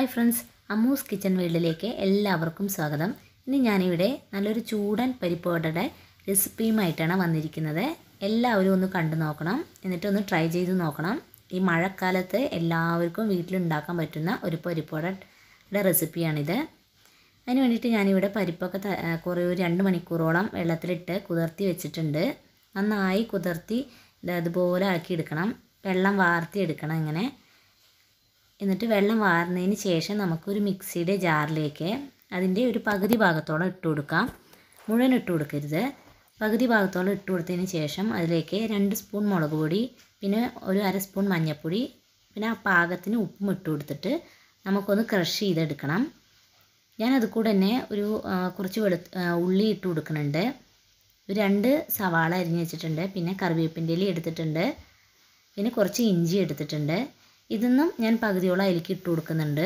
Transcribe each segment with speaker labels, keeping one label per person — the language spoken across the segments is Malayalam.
Speaker 1: ഹായ് ഫ്രണ്ട്സ് അമ്മൂസ് കിച്ചൺ വേൾഡിലേക്ക് എല്ലാവർക്കും സ്വാഗതം ഇന്ന് ഞാനിവിടെ നല്ലൊരു ചൂടൻ പരിപ്പോടയുടെ റെസിപ്പിയുമായിട്ടാണ് വന്നിരിക്കുന്നത് എല്ലാവരും ഒന്ന് കണ്ടു നോക്കണം എന്നിട്ട് ഒന്ന് ട്രൈ ചെയ്ത് നോക്കണം ഈ മഴക്കാലത്ത് എല്ലാവർക്കും വീട്ടിലുണ്ടാക്കാൻ പറ്റുന്ന ഒരു പരിപ്പോടയുടെ റെസിപ്പിയാണിത് അതിന് വേണ്ടിയിട്ട് ഞാനിവിടെ പരിപ്പൊക്കെ കുറേ ഒരു രണ്ട് മണിക്കൂറോളം വെള്ളത്തിലിട്ട് കുതിർത്തി വെച്ചിട്ടുണ്ട് നന്നായി കുതിർത്തി ഇതുപോലെ ആക്കിയെടുക്കണം വെള്ളം വാർത്തിയെടുക്കണം ഇങ്ങനെ എന്നിട്ട് വെള്ളം വാർന്നതിന് ശേഷം നമുക്കൊരു മിക്സിയുടെ ജാറിലേക്ക് അതിൻ്റെ ഒരു പകുതി ഭാഗത്തോളം ഇട്ട് കൊടുക്കാം മുഴുവൻ ഇട്ട് കൊടുക്കരുത് പകുതി ഭാഗത്തോളം ഇട്ട് കൊടുത്തതിന് ശേഷം അതിലേക്ക് രണ്ട് സ്പൂൺ മുളക് പൊടി പിന്നെ ഒരു അര സ്പൂൺ മഞ്ഞൾപ്പൊടി പിന്നെ ആ പാകത്തിന് ഉപ്പും ഇട്ട് കൊടുത്തിട്ട് നമുക്കൊന്ന് ക്രഷ് ചെയ്തെടുക്കണം ഞാനത് കൂടെ തന്നെ ഒരു കുറച്ച് വെളു ഉള്ളി ഇട്ട് കൊടുക്കുന്നുണ്ട് രണ്ട് സവാള അരിഞ്ഞ് വെച്ചിട്ടുണ്ട് പിന്നെ കറിവേപ്പിൻ്റെ ഇല എടുത്തിട്ടുണ്ട് പിന്നെ കുറച്ച് ഇഞ്ചി എടുത്തിട്ടുണ്ട് ഇതൊന്നും ഞാൻ പകുതിയോളം അതിലേക്ക് ഇട്ട് കൊടുക്കുന്നുണ്ട്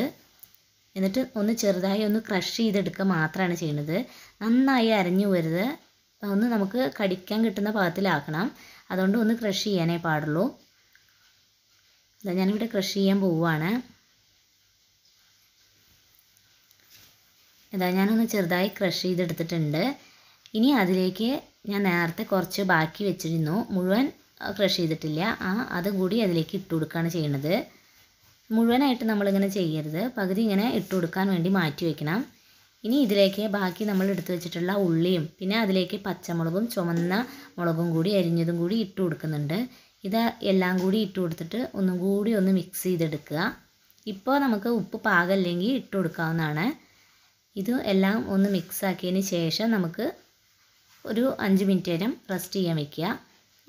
Speaker 1: എന്നിട്ട് ഒന്ന് ചെറുതായി ഒന്ന് ക്രഷ് ചെയ്തെടുക്കുക മാത്രമാണ് ചെയ്യുന്നത് നന്നായി അരഞ്ഞു വരുത് ഒന്ന് നമുക്ക് കടിക്കാൻ കിട്ടുന്ന പാകത്തിലാക്കണം അതുകൊണ്ട് ഒന്ന് ക്രഷ് ചെയ്യാനേ പാടുള്ളൂ ഞാനിവിടെ ക്രഷ് ചെയ്യാൻ പോവുകയാണ് ഇതാ ഞാനൊന്ന് ചെറുതായി ക്രഷ് ചെയ്തെടുത്തിട്ടുണ്ട് ഇനി അതിലേക്ക് ഞാൻ നേരത്തെ കുറച്ച് ബാക്കി വെച്ചിരുന്നു മുഴുവൻ ക്രഷ് ചെയ്തിട്ടില്ല ആ അതുകൂടി അതിലേക്ക് ഇട്ട് കൊടുക്കുകയാണ് ചെയ്യുന്നത് മുഴുവനായിട്ട് നമ്മളിങ്ങനെ ചെയ്യരുത് പകുതി ഇങ്ങനെ ഇട്ട് കൊടുക്കാൻ വേണ്ടി മാറ്റി വയ്ക്കണം ഇനി ഇതിലേക്ക് ബാക്കി നമ്മൾ എടുത്തു വെച്ചിട്ടുള്ള ഉള്ളിയും പിന്നെ അതിലേക്ക് പച്ചമുളകും ചുമന്ന മുളകും കൂടി അരിഞ്ഞതും കൂടി ഇട്ട് കൊടുക്കുന്നുണ്ട് ഇത് എല്ലാം കൂടി ഇട്ട് കൊടുത്തിട്ട് ഒന്നും കൂടി ഒന്ന് മിക്സ് ചെയ്തെടുക്കുക ഇപ്പോൾ നമുക്ക് ഉപ്പ് പാകല്ലെങ്കിൽ ഇട്ട് കൊടുക്കാവുന്നതാണ് ഇത് എല്ലാം ഒന്ന് മിക്സ് ശേഷം നമുക്ക് ഒരു അഞ്ച് മിനിറ്റ് നേരം റെസ്റ്റ് ചെയ്യാൻ വയ്ക്കുക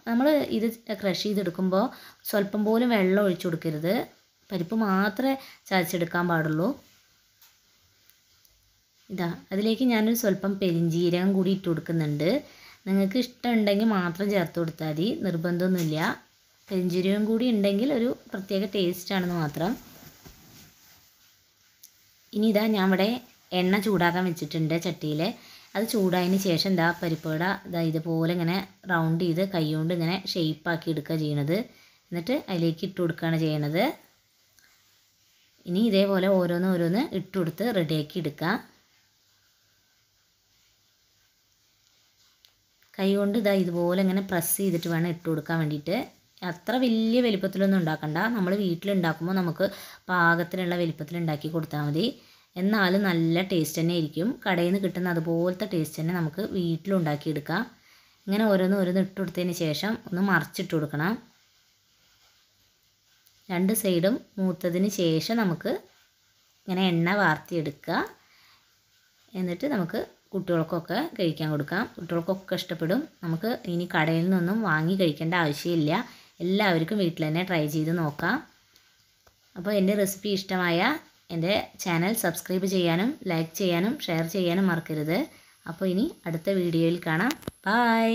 Speaker 1: നമ്മൾ ഇത് ക്രഷ് ചെയ്തെടുക്കുമ്പോൾ സ്വല്പം പോലും വെള്ളം ഒഴിച്ചു കൊടുക്കരുത് പരിപ്പ് മാത്രമേ ചതച്ചെടുക്കാൻ പാടുള്ളൂ ഇതാ അതിലേക്ക് ഞാനൊരു സ്വല്പം പെരിഞ്ചീരകം കൂടി ഇട്ട് കൊടുക്കുന്നുണ്ട് നിങ്ങൾക്ക് ഇഷ്ടമുണ്ടെങ്കിൽ മാത്രം ചേർത്ത് കൊടുത്താൽ മതി നിർബന്ധമൊന്നുമില്ല പെരിഞ്ചീരകം കൂടി ഉണ്ടെങ്കിൽ ഒരു പ്രത്യേക ടേസ്റ്റാണെന്ന് മാത്രം ഇനി ഇതാ ഞാൻ ഇവിടെ എണ്ണ ചൂടാക്കാൻ വെച്ചിട്ടുണ്ട് ചട്ടിയിൽ അത് ചൂടായതിന് ശേഷം എന്താ പരിപ്പുവട ഇതാ ഇതുപോലെ ഇങ്ങനെ റൗണ്ട് ചെയ്ത് കൈകൊണ്ട് ഇങ്ങനെ ഷെയ്പ്പാക്കി എടുക്കുക ചെയ്യണത് എന്നിട്ട് അതിലേക്ക് ഇട്ട് കൊടുക്കുകയാണ് ചെയ്യണത് ഇനി ഇതേപോലെ ഓരോന്ന് ഓരോന്ന് ഇട്ട് കൊടുത്ത് റെഡിയാക്കി എടുക്കുക കൈകൊണ്ട് ഇതാ ഇതുപോലെ ഇങ്ങനെ പ്രസ് ചെയ്തിട്ട് വേണം ഇട്ട് കൊടുക്കാൻ വേണ്ടിയിട്ട് അത്ര വലിയ വലിപ്പത്തിലൊന്നും ഉണ്ടാക്കണ്ട നമ്മൾ വീട്ടിലുണ്ടാക്കുമ്പോൾ നമുക്ക് പാകത്തിനുള്ള വലിപ്പത്തിൽ ഉണ്ടാക്കി കൊടുത്താൽ മതി എന്നാലും നല്ല ടേസ്റ്റ് തന്നെ ആയിരിക്കും കടയിൽ നിന്ന് കിട്ടുന്ന അതുപോലത്തെ ടേസ്റ്റ് തന്നെ നമുക്ക് വീട്ടിലുണ്ടാക്കിയെടുക്കാം ഇങ്ങനെ ഓരോന്ന് ഓരോന്ന് ഇട്ട് കൊടുത്തതിന് ശേഷം ഒന്ന് മറിച്ചിട്ട് കൊടുക്കണം രണ്ട് സൈഡും മൂത്തതിന് ശേഷം നമുക്ക് ഇങ്ങനെ എണ്ണ വാർത്തിയെടുക്കുക എന്നിട്ട് നമുക്ക് കുട്ടികൾക്കൊക്കെ കഴിക്കാൻ കൊടുക്കാം കുട്ടികൾക്കൊക്കെ ഇഷ്ടപ്പെടും നമുക്ക് ഇനി കടയിൽ നിന്നൊന്നും വാങ്ങി കഴിക്കേണ്ട ആവശ്യമില്ല എല്ലാവർക്കും വീട്ടിൽ തന്നെ ട്രൈ ചെയ്ത് നോക്കാം അപ്പോൾ എൻ്റെ റെസിപ്പി ഇഷ്ടമായ എൻ്റെ ചാനൽ സബ്സ്ക്രൈബ് ചെയ്യാനും ലൈക്ക് ചെയ്യാനും ഷെയർ ചെയ്യാനും മറക്കരുത് അപ്പോൾ ഇനി അടുത്ത വീഡിയോയിൽ കാണാം ബായ്